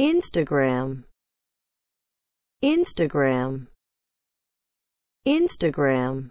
Instagram Instagram Instagram